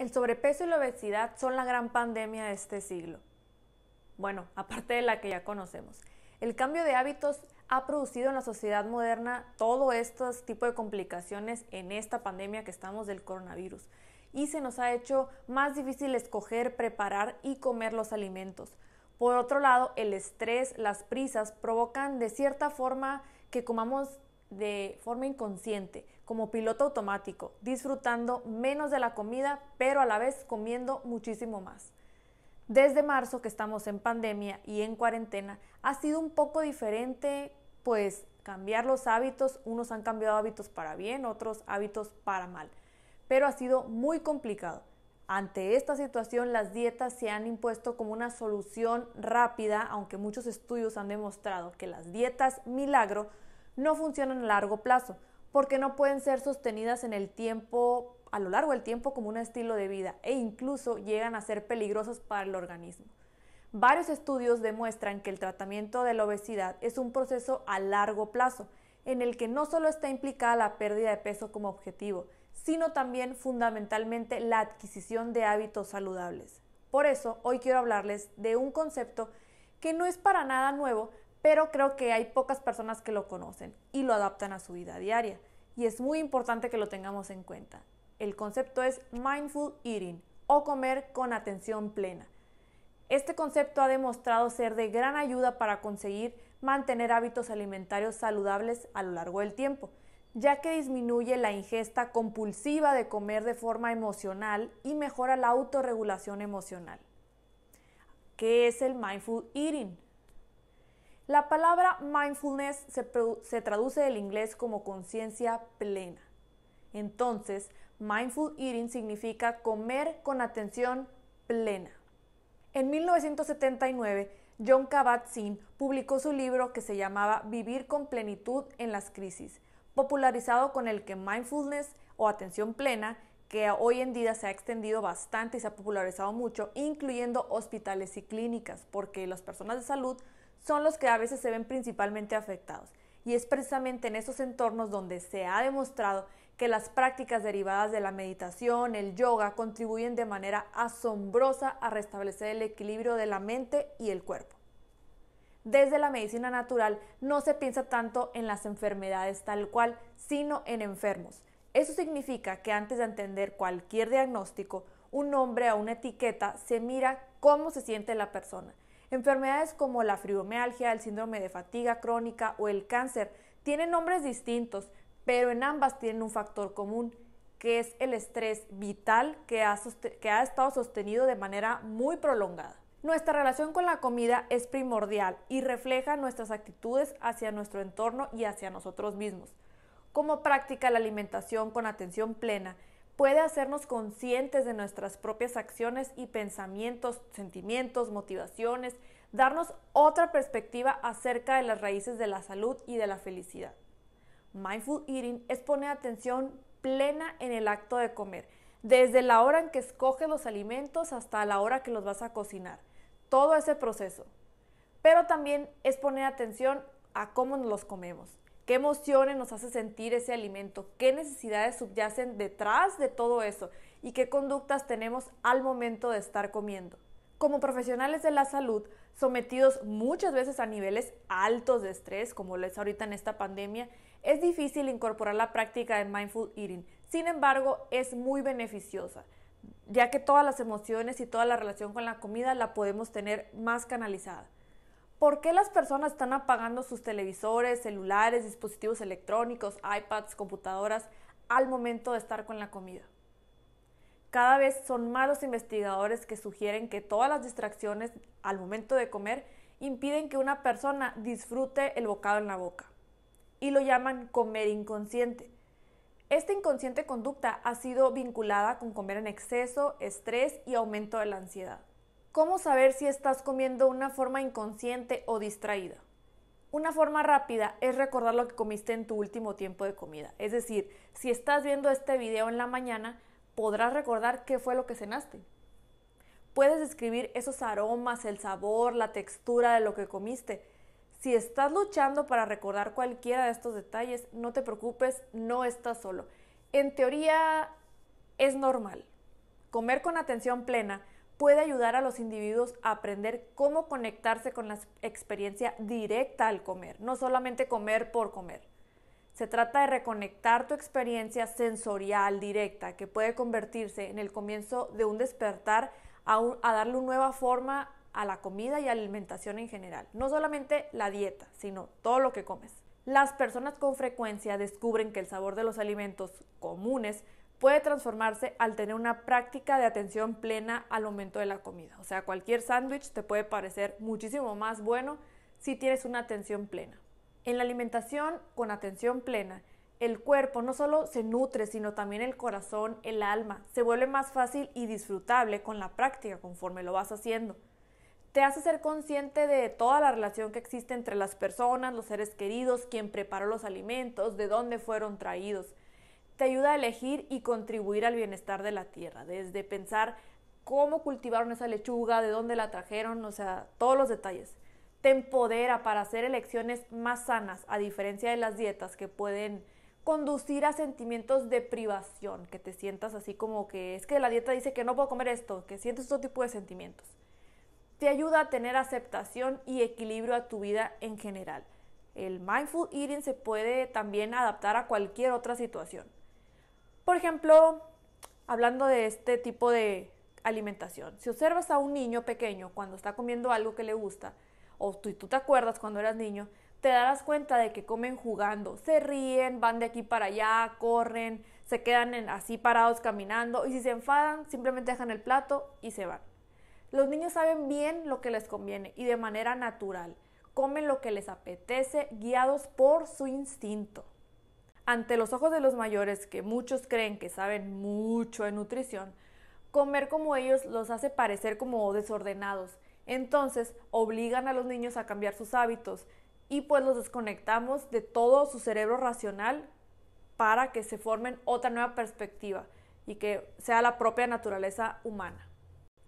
El sobrepeso y la obesidad son la gran pandemia de este siglo. Bueno, aparte de la que ya conocemos. El cambio de hábitos ha producido en la sociedad moderna todo estos tipo de complicaciones en esta pandemia que estamos del coronavirus. Y se nos ha hecho más difícil escoger, preparar y comer los alimentos. Por otro lado, el estrés, las prisas provocan de cierta forma que comamos de forma inconsciente, como piloto automático, disfrutando menos de la comida, pero a la vez comiendo muchísimo más. Desde marzo que estamos en pandemia y en cuarentena, ha sido un poco diferente, pues cambiar los hábitos, unos han cambiado hábitos para bien, otros hábitos para mal, pero ha sido muy complicado. Ante esta situación, las dietas se han impuesto como una solución rápida, aunque muchos estudios han demostrado que las dietas milagro no funcionan a largo plazo, porque no pueden ser sostenidas en el tiempo, a lo largo del tiempo como un estilo de vida e incluso llegan a ser peligrosas para el organismo. Varios estudios demuestran que el tratamiento de la obesidad es un proceso a largo plazo, en el que no solo está implicada la pérdida de peso como objetivo, sino también fundamentalmente la adquisición de hábitos saludables. Por eso, hoy quiero hablarles de un concepto que no es para nada nuevo, pero creo que hay pocas personas que lo conocen y lo adaptan a su vida diaria. Y es muy importante que lo tengamos en cuenta. El concepto es mindful eating o comer con atención plena. Este concepto ha demostrado ser de gran ayuda para conseguir mantener hábitos alimentarios saludables a lo largo del tiempo, ya que disminuye la ingesta compulsiva de comer de forma emocional y mejora la autorregulación emocional. ¿Qué es el mindful eating? La palabra mindfulness se, traduce del inglés como conciencia plena. Entonces, mindful eating significa comer con atención plena. En 1979, John Kabat-Zinn publicó su libro que se llamaba Vivir con plenitud en las crisis, popularizado con el que mindfulness o atención plena, que hoy en día se ha extendido bastante y se ha popularizado mucho, incluyendo hospitales y clínicas, porque las personas de salud son los que a veces se ven principalmente afectados. Y es precisamente en esos entornos donde se ha demostrado que las prácticas derivadas de la meditación, el yoga, contribuyen de manera asombrosa a restablecer el equilibrio de la mente y el cuerpo. Desde la medicina natural no se piensa tanto en las enfermedades tal cual, sino en enfermos. Eso significa que antes de entender cualquier diagnóstico, un nombre o una etiqueta, se mira cómo se siente la persona Enfermedades como la fibromialgia, el síndrome de fatiga crónica o el cáncer tienen nombres distintos, pero en ambas tienen un factor común, que es el estrés vital que ha, que ha estado sostenido de manera muy prolongada. Nuestra relación con la comida es primordial y refleja nuestras actitudes hacia nuestro entorno y hacia nosotros mismos. Como práctica la alimentación con atención plena puede hacernos conscientes de nuestras propias acciones y pensamientos, sentimientos, motivaciones, darnos otra perspectiva acerca de las raíces de la salud y de la felicidad. Mindful Eating es poner atención plena en el acto de comer, desde la hora en que escoges los alimentos hasta la hora que los vas a cocinar, todo ese proceso. Pero también es poner atención a cómo nos los comemos qué emociones nos hace sentir ese alimento, qué necesidades subyacen detrás de todo eso y qué conductas tenemos al momento de estar comiendo. Como profesionales de la salud, sometidos muchas veces a niveles altos de estrés, como lo es ahorita en esta pandemia, es difícil incorporar la práctica de mindful eating. Sin embargo, es muy beneficiosa, ya que todas las emociones y toda la relación con la comida la podemos tener más canalizada. ¿Por qué las personas están apagando sus televisores, celulares, dispositivos electrónicos, iPads, computadoras al momento de estar con la comida? Cada vez son más los investigadores que sugieren que todas las distracciones al momento de comer impiden que una persona disfrute el bocado en la boca. Y lo llaman comer inconsciente. Esta inconsciente conducta ha sido vinculada con comer en exceso, estrés y aumento de la ansiedad. ¿Cómo saber si estás comiendo de una forma inconsciente o distraída? Una forma rápida es recordar lo que comiste en tu último tiempo de comida. Es decir, si estás viendo este video en la mañana, podrás recordar qué fue lo que cenaste. Puedes describir esos aromas, el sabor, la textura de lo que comiste. Si estás luchando para recordar cualquiera de estos detalles, no te preocupes, no estás solo. En teoría, es normal. Comer con atención plena puede ayudar a los individuos a aprender cómo conectarse con la experiencia directa al comer, no solamente comer por comer. Se trata de reconectar tu experiencia sensorial directa, que puede convertirse en el comienzo de un despertar a, darle una nueva forma a la comida y alimentación en general. No solamente la dieta, sino todo lo que comes. Las personas con frecuencia descubren que el sabor de los alimentos comunes puede transformarse al tener una práctica de atención plena al momento de la comida. O sea, cualquier sándwich te puede parecer muchísimo más bueno si tienes una atención plena. En la alimentación con atención plena, el cuerpo no solo se nutre, sino también el corazón, el alma. Se vuelve más fácil y disfrutable con la práctica conforme lo vas haciendo. Te hace ser consciente de toda la relación que existe entre las personas, los seres queridos, quien preparó los alimentos, de dónde fueron traídos te ayuda a elegir y contribuir al bienestar de la tierra, desde pensar cómo cultivaron esa lechuga, de dónde la trajeron, o sea, todos los detalles. Te empodera para hacer elecciones más sanas, a diferencia de las dietas que pueden conducir a sentimientos de privación, que te sientas así como que es que la dieta dice que no puedo comer esto, que sientes otro tipo de sentimientos. Te ayuda a tener aceptación y equilibrio a tu vida en general. El mindful eating se puede también adaptar a cualquier otra situación. Por ejemplo, hablando de este tipo de alimentación, si observas a un niño pequeño cuando está comiendo algo que le gusta, o tú, tú te acuerdas cuando eras niño, te darás cuenta de que comen jugando, se ríen, van de aquí para allá, corren, se quedan así parados caminando y si se enfadan simplemente dejan el plato y se van. Los niños saben bien lo que les conviene y de manera natural, comen lo que les apetece guiados por su instinto. Ante los ojos de los mayores, que muchos creen que saben mucho de nutrición, comer como ellos los hace parecer como desordenados. Entonces obligan a los niños a cambiar sus hábitos y pues los desconectamos de todo su cerebro racional para que se formen otra nueva perspectiva y que sea la propia naturaleza humana.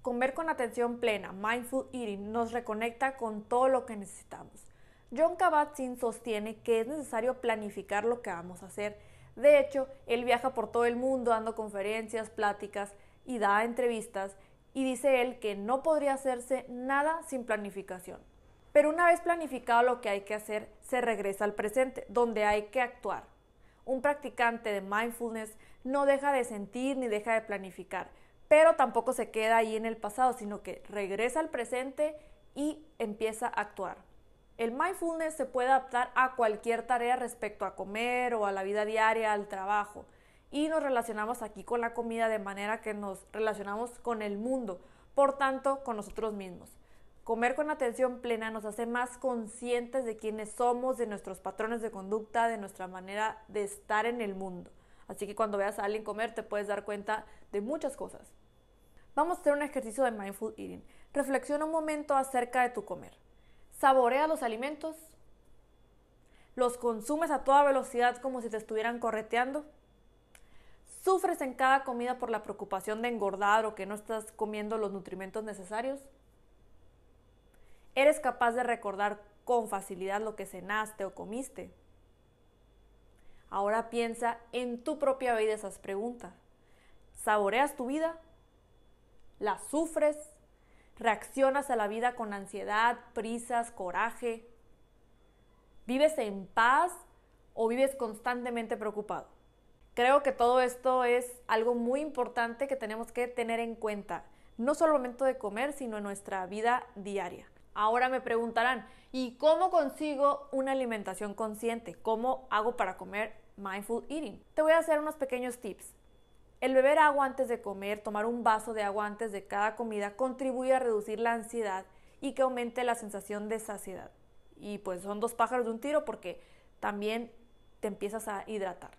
Comer con atención plena, mindful eating, nos reconecta con todo lo que necesitamos. John Kabat-Zinn sostiene que es necesario planificar lo que vamos a hacer. De hecho, él viaja por todo el mundo dando conferencias, pláticas y da entrevistas y dice él que no podría hacerse nada sin planificación. Pero una vez planificado lo que hay que hacer, se regresa al presente, donde hay que actuar. Un practicante de mindfulness no deja de sentir ni deja de planificar, pero tampoco se queda ahí en el pasado, sino que regresa al presente y empieza a actuar el mindfulness se puede adaptar a cualquier tarea respecto a comer o a la vida diaria, al trabajo. Y nos relacionamos aquí con la comida de manera que nos relacionamos con el mundo, por tanto, con nosotros mismos. Comer con atención plena nos hace más conscientes de quiénes somos, de nuestros patrones de conducta, de nuestra manera de estar en el mundo. Así que cuando veas a alguien comer te puedes dar cuenta de muchas cosas. Vamos a hacer un ejercicio de mindful eating. Reflexiona un momento acerca de tu comer saboreas los alimentos, los consumes a toda velocidad como si te estuvieran correteando, sufres en cada comida por la preocupación de engordar o que no estás comiendo los nutrimentos necesarios, eres capaz de recordar con facilidad lo que cenaste o comiste. Ahora piensa en tu propia vida esas preguntas. ¿Saboreas tu vida? ¿La sufres? Reaccionas a la vida con ansiedad, prisas, coraje. ¿Vives en paz o vives constantemente preocupado? Creo que todo esto es algo muy importante que tenemos que tener en cuenta, no solo al momento de comer, sino en nuestra vida diaria. Ahora me preguntarán, ¿y cómo consigo una alimentación consciente? ¿Cómo hago para comer mindful eating? Te voy a hacer unos pequeños tips. El beber agua antes de comer, tomar un vaso de agua antes de cada comida contribuye a reducir la ansiedad y que aumente la sensación de saciedad. Y pues son dos pájaros de un tiro porque también te empiezas a hidratar.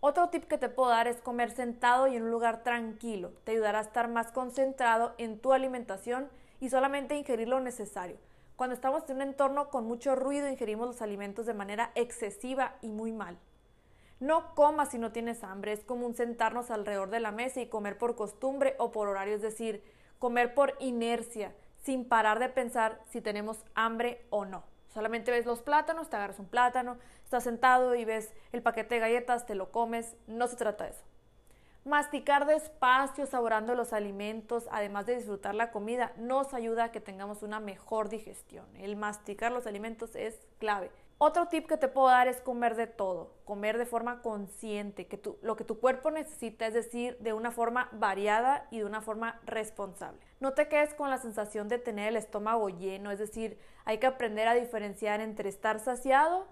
Otro tip que te puedo dar es comer sentado y en un lugar tranquilo. Te ayudará a estar más concentrado en tu alimentación y solamente ingerir lo necesario. Cuando estamos en un entorno con mucho ruido, ingerimos los alimentos de manera excesiva y muy mal. No comas si no tienes hambre, es común sentarnos alrededor de la mesa y comer por costumbre o por horario, es decir, comer por inercia, sin parar de pensar si tenemos hambre o no. Solamente ves los plátanos, te agarras un plátano, estás sentado y ves el paquete de galletas, te lo comes, no se trata de eso. Masticar despacio, saborando los alimentos, además de disfrutar la comida, nos ayuda a que tengamos una mejor digestión. El masticar los alimentos es clave. Otro tip que te puedo dar es comer de todo, comer de forma consciente, que lo que tu cuerpo necesita, es decir, de una forma variada y de una forma responsable. No te quedes con la sensación de tener el estómago lleno, es decir, hay que aprender a diferenciar entre estar saciado,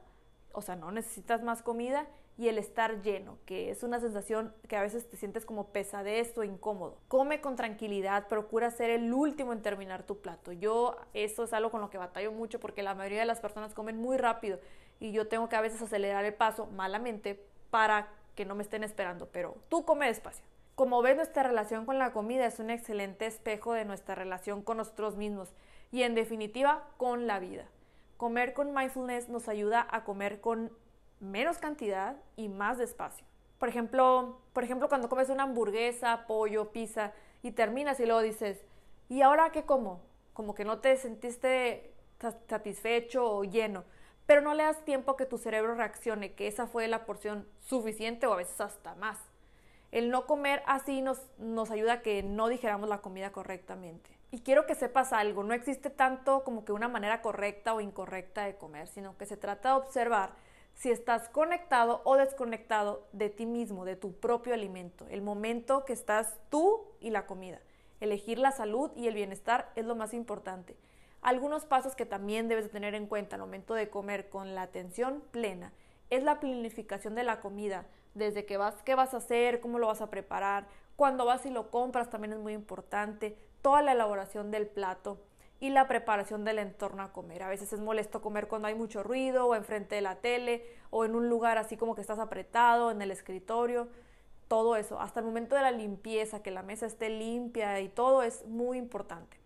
o sea, no necesitas más comida, y el estar lleno, que es una sensación que a veces te sientes como pesadez o incómodo. Come con tranquilidad, procura ser el último en terminar tu plato. Yo eso es algo con lo que batallo mucho porque la mayoría de las personas comen muy rápido y yo tengo que a veces acelerar el paso malamente para que no me estén esperando, pero tú come despacio. Como ves, nuestra relación con la comida es un excelente espejo de nuestra relación con nosotros mismos y en definitiva con la vida. Comer con mindfulness nos ayuda a comer con menos cantidad y más despacio. Por ejemplo, por ejemplo, cuando comes una hamburguesa, pollo, pizza y terminas y luego dices, ¿y ahora qué como? Como que no te sentiste satisfecho o lleno, pero no le das tiempo a que tu cerebro reaccione, que esa fue la porción suficiente o a veces hasta más. El no comer así nos, nos ayuda a que no digeramos la comida correctamente. Y quiero que sepas algo, no existe tanto como que una manera correcta o incorrecta de comer, sino que se trata de observar si estás conectado o desconectado de ti mismo, de tu propio alimento, el momento que estás tú y la comida. Elegir la salud y el bienestar es lo más importante. Algunos pasos que también debes tener en cuenta al momento de comer con la atención plena es la planificación de la comida, desde que vas, qué vas a hacer, cómo lo vas a preparar, cuando vas y lo compras también es muy importante, toda la elaboración del plato, y la preparación del entorno a comer. A veces es molesto comer cuando hay mucho ruido o enfrente de la tele o en un lugar así como que estás apretado, en el escritorio, todo eso. Hasta el momento de la limpieza, que la mesa esté limpia y todo es muy importante.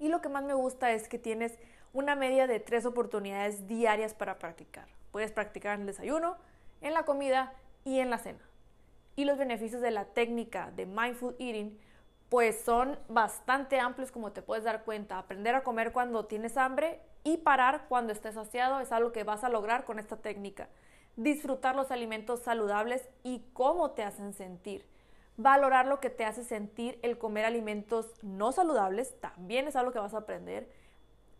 Y lo que más me gusta es que tienes una media de tres oportunidades diarias para practicar. Puedes practicar en el desayuno, en la comida y en la cena. Y los beneficios de la técnica de mindful eating pues son bastante amplios como te puedes dar cuenta. Aprender a comer cuando tienes hambre y parar cuando estés saciado es algo que vas a lograr con esta técnica. Disfrutar los alimentos saludables y cómo te hacen sentir. Valorar lo que te hace sentir el comer alimentos no saludables también es algo que vas a aprender.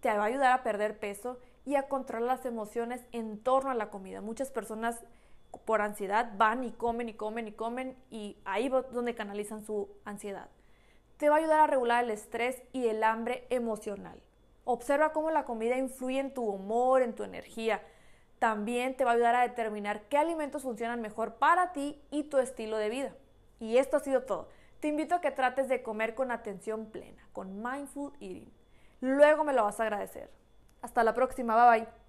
Te va a ayudar a perder peso y a controlar las emociones en torno a la comida. Muchas personas por ansiedad van y comen y comen y comen y ahí es donde canalizan su ansiedad te va a ayudar a regular el estrés y el hambre emocional. Observa cómo la comida influye en tu humor, en tu energía. También te va a ayudar a determinar qué alimentos funcionan mejor para ti y tu estilo de vida. Y esto ha sido todo. Te invito a que trates de comer con atención plena, con mindful eating. Luego me lo vas a agradecer. Hasta la próxima, bye bye.